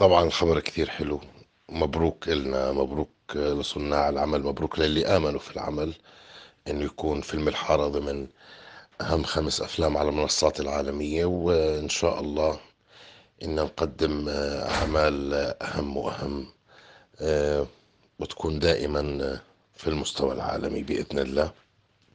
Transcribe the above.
طبعا الخبر كتير حلو مبروك إلنا مبروك لصناع العمل مبروك للي آمنوا في العمل إنه يكون فيلم الحارة ضمن أهم خمس أفلام على المنصات العالمية وإن شاء الله إن نقدم أعمال أهم وأهم آه، وتكون دائما في المستوى العالمي بإذن الله